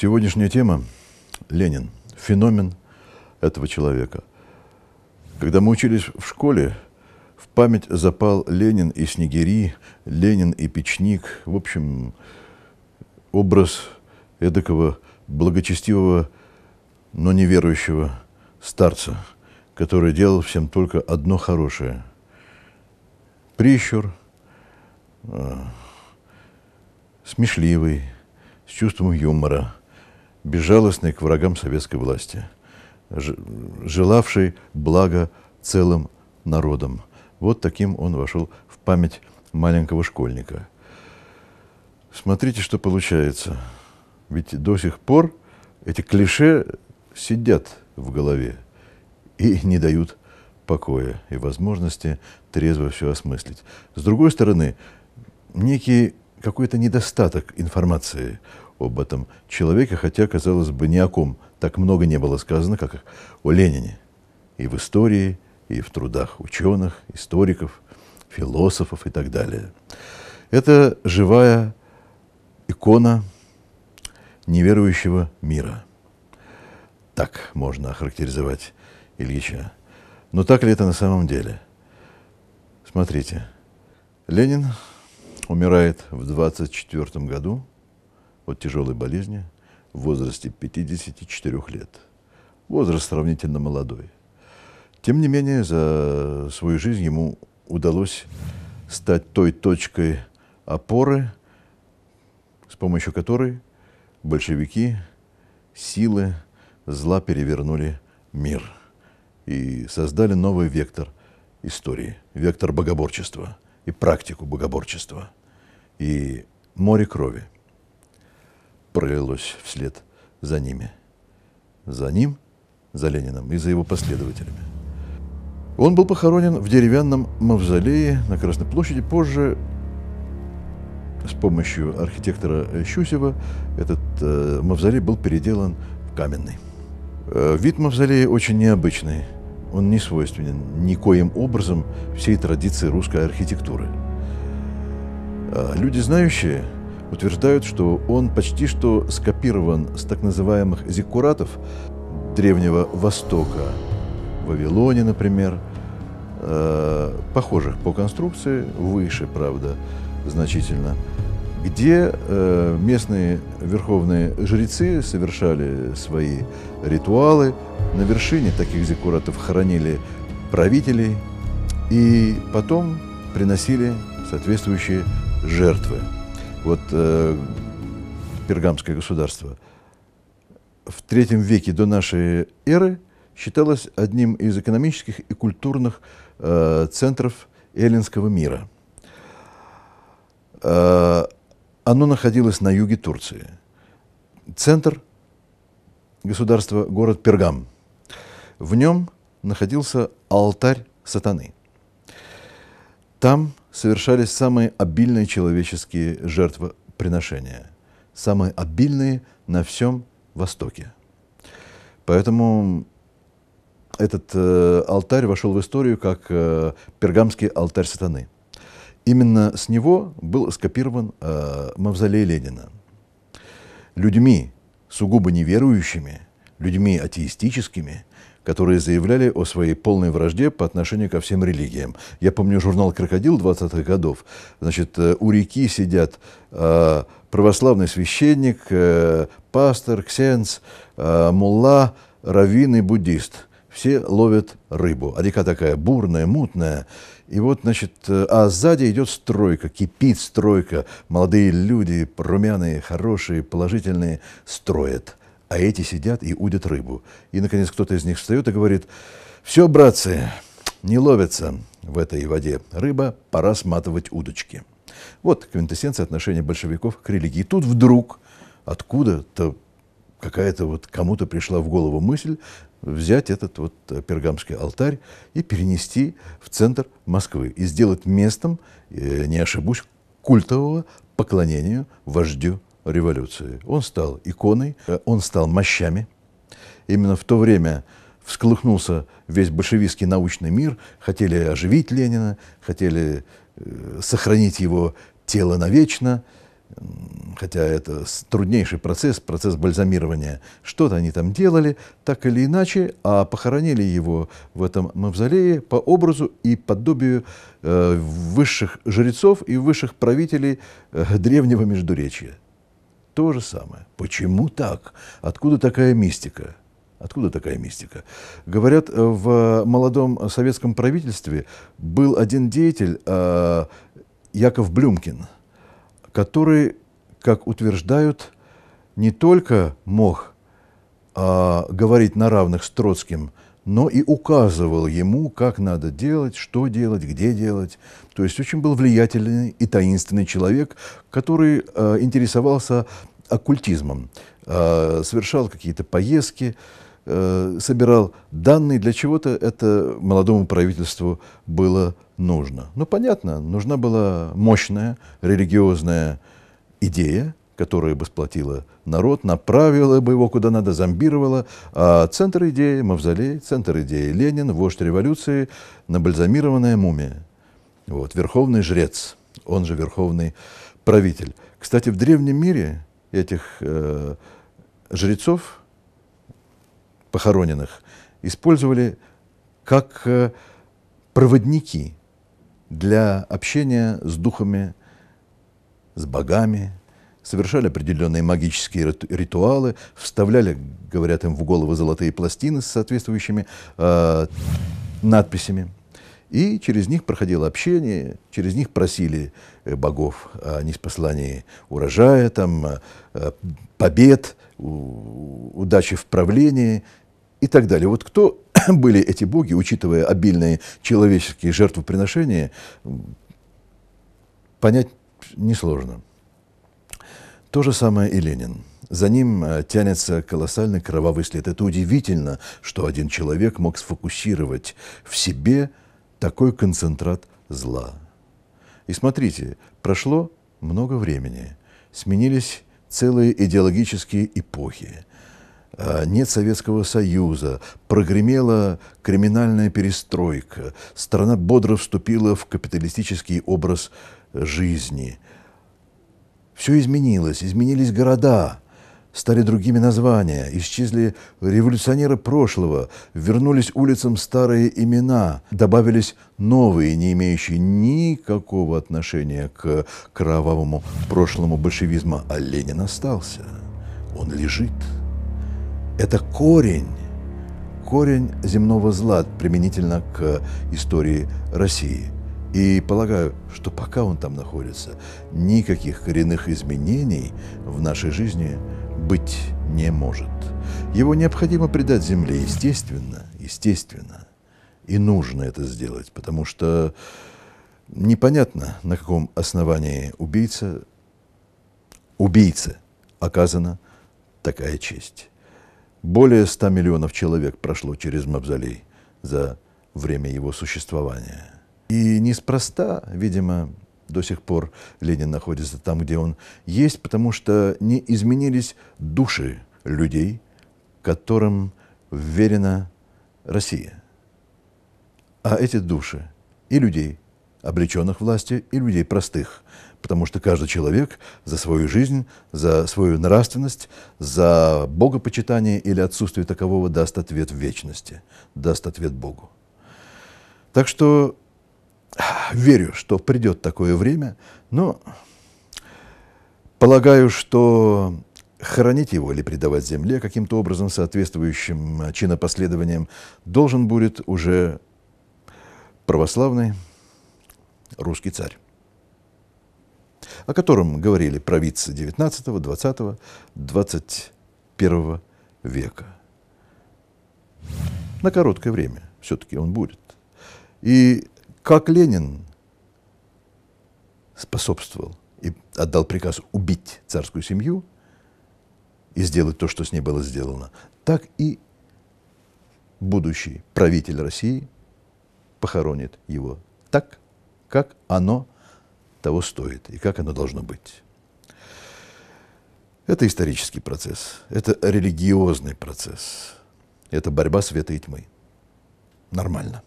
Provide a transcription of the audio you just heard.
Сегодняшняя тема – Ленин, феномен этого человека. Когда мы учились в школе, в память запал Ленин и Снегири, Ленин и Печник. В общем, образ эдакого благочестивого, но неверующего старца, который делал всем только одно хорошее. Прищур, э, смешливый, с чувством юмора – безжалостный к врагам советской власти, желавшей блага целым народам. Вот таким он вошел в память маленького школьника. Смотрите, что получается. Ведь до сих пор эти клише сидят в голове и не дают покоя и возможности трезво все осмыслить. С другой стороны, некий какой-то недостаток информации об этом человеке, хотя, казалось бы, ни о ком так много не было сказано, как о Ленине. И в истории, и в трудах ученых, историков, философов и так далее. Это живая икона неверующего мира. Так можно охарактеризовать Ильича. Но так ли это на самом деле? Смотрите, Ленин умирает в 24 году, от тяжелой болезни в возрасте 54 лет. Возраст сравнительно молодой. Тем не менее, за свою жизнь ему удалось стать той точкой опоры, с помощью которой большевики силы зла перевернули мир и создали новый вектор истории, вектор богоборчества и практику богоборчества и море крови – пролилось вслед за ними. За ним, за Лениным и за его последователями. Он был похоронен в деревянном мавзолее на Красной площади. Позже с помощью архитектора Щусева этот э, мавзолей был переделан в каменный. Э, вид мавзолея очень необычный. Он не свойственен никоим образом всей традиции русской архитектуры. Э, люди, знающие утверждают, что он почти что скопирован с так называемых зиккуратов Древнего Востока, в Вавилоне, например, э, похожих по конструкции, выше, правда, значительно, где э, местные верховные жрецы совершали свои ритуалы. На вершине таких зиккуратов хоронили правителей и потом приносили соответствующие жертвы вот э, пергамское государство, в третьем веке до нашей эры считалось одним из экономических и культурных э, центров эллинского мира. Э, оно находилось на юге Турции. Центр государства – город Пергам. В нем находился алтарь сатаны. Там – совершались самые обильные человеческие жертвоприношения, самые обильные на всем Востоке. Поэтому этот э, алтарь вошел в историю как э, пергамский алтарь сатаны. Именно с него был скопирован э, мавзолей Ленина. Людьми, сугубо неверующими, людьми атеистическими, которые заявляли о своей полной вражде по отношению ко всем религиям. Я помню журнал «Крокодил» 20-х годов. Значит, э, у реки сидят э, православный священник, э, пастор, ксенс, мулла, раввин и буддист. Все ловят рыбу. А река такая бурная, мутная. И вот, значит, а сзади идет стройка, кипит стройка. Молодые люди, румяные, хорошие, положительные, строят а эти сидят и удят рыбу. И, наконец, кто-то из них встает и говорит, «Все, братцы, не ловятся в этой воде рыба, пора сматывать удочки». Вот квинтэссенция отношения большевиков к религии. тут вдруг откуда-то какая-то вот кому-то пришла в голову мысль взять этот вот пергамский алтарь и перенести в центр Москвы и сделать местом, э, не ошибусь, культового поклонения вождю революции. Он стал иконой, э, он стал мощами. Именно в то время всколыхнулся весь большевистский научный мир, хотели оживить Ленина, хотели э, сохранить его тело навечно, хотя это труднейший процесс, процесс бальзамирования. Что-то они там делали, так или иначе, а похоронили его в этом мавзолее по образу и подобию э, высших жрецов и высших правителей древнего Междуречья. То же самое. Почему так? Откуда такая мистика? Откуда такая мистика? Говорят, э, в молодом советском правительстве был один деятель, э, Яков Блюмкин, который, как утверждают, не только мог а, говорить на равных с Троцким но и указывал ему, как надо делать, что делать, где делать. То есть очень был влиятельный и таинственный человек, который э, интересовался оккультизмом, э, совершал какие-то поездки, э, собирал данные для чего-то это молодому правительству было нужно. Ну понятно, нужна была мощная религиозная идея, которое бы сплотило народ, направило бы его куда надо, зомбировало. А центр идеи – Мавзолей, центр идеи – Ленин, вождь революции, набальзамированная мумия. Вот, верховный жрец, он же верховный правитель. Кстати, в древнем мире этих э, жрецов, похороненных, использовали как э, проводники для общения с духами, с богами, совершали определенные магические ритуалы, вставляли, говорят им, в головы золотые пластины с соответствующими э, надписями. И через них проходило общение, через них просили э, богов о неспослании урожая, там, э, побед, удачи в правлении и так далее. Вот кто были эти боги, учитывая обильные человеческие жертвоприношения, понять несложно. То же самое и Ленин. За ним э, тянется колоссальный кровавый след. Это удивительно, что один человек мог сфокусировать в себе такой концентрат зла. И смотрите, прошло много времени, сменились целые идеологические эпохи. Э, нет Советского Союза, прогремела криминальная перестройка, страна бодро вступила в капиталистический образ жизни – все изменилось, изменились города, стали другими названия, исчезли революционеры прошлого, вернулись улицам старые имена, добавились новые, не имеющие никакого отношения к кровавому прошлому большевизма. А Ленин остался. Он лежит. Это корень, корень земного зла применительно к истории России – и полагаю, что пока он там находится, никаких коренных изменений в нашей жизни быть не может. Его необходимо придать земле, естественно, естественно. И нужно это сделать, потому что непонятно, на каком основании убийца, убийце оказана такая честь. Более 100 миллионов человек прошло через мавзолей за время его существования – и неспроста, видимо, до сих пор Ленин находится там, где он есть, потому что не изменились души людей, которым верена Россия. А эти души и людей, обреченных власти, и людей простых, потому что каждый человек за свою жизнь, за свою нравственность, за богопочитание или отсутствие такового даст ответ в вечности, даст ответ Богу. Так что верю, что придет такое время, но полагаю, что хоронить его или предавать земле каким-то образом соответствующим чинопоследованием должен будет уже православный русский царь, о котором говорили провидцы XIX, 20, 21 века. На короткое время все-таки он будет. И как Ленин способствовал и отдал приказ убить царскую семью и сделать то, что с ней было сделано, так и будущий правитель России похоронит его так, как оно того стоит и как оно должно быть. Это исторический процесс, это религиозный процесс, это борьба света и тьмы. Нормально.